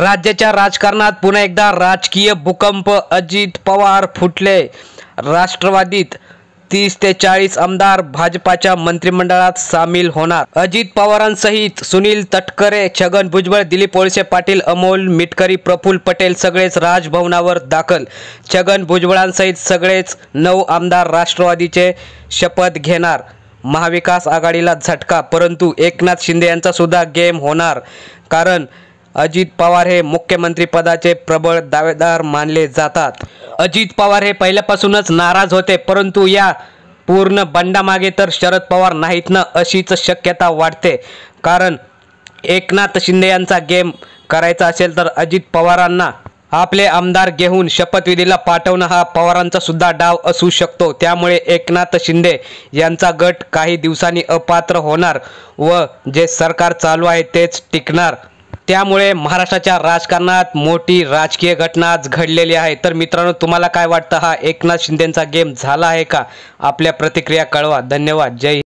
राज्याच्या राजकारणात पुन्हा एकदा राजकीय भूकंप अजित पवार फुटले राष्ट्रवादीत तीस ते चाळीस आमदार भाजपाच्या मंत्रिमंडळात सामील होणार अजित पवारांसहित सुनील तटकरे छगन भुजबळ दिलीप वळसे पाटील अमोल मिटकरी प्रफुल्ल पटेल सगळेच राजभवनावर दाखल छगन भुजबळांसहित सगळेच नऊ आमदार राष्ट्रवादीचे शपथ घेणार महाविकास आघाडीला झटका परंतु एकनाथ शिंदे यांचा सुद्धा गेम होणार कारण अजित पवार हे मुख्यमंत्री पदाचे प्रबळ दावेदार मानले जातात अजित पवार हे पहिल्यापासूनच नाराज होते परंतु या पूर्ण बंडामागे तर शरद पवार नाहीत ना अशीच शक्यता वाटते कारण एकनाथ शिंदे यांचा गेम करायचा असेल तर अजित पवारांना आपले आमदार घेऊन शपथविधीला पाठवणं हा पवारांचा सुद्धा डाव असू शकतो त्यामुळे एकनाथ शिंदे यांचा गट काही दिवसांनी अपात्र होणार व जे सरकार चालू आहे तेच टिकणार त्यामुळे महाराष्ट्राच्या राजकारणात मोठी राजकीय घटना घडलेली आहे तर मित्रांनो तुम्हाला काय वाटतं हा एकनाथ शिंदेचा गेम झाला आहे का आपल्या प्रतिक्रिया कळवा धन्यवाद जय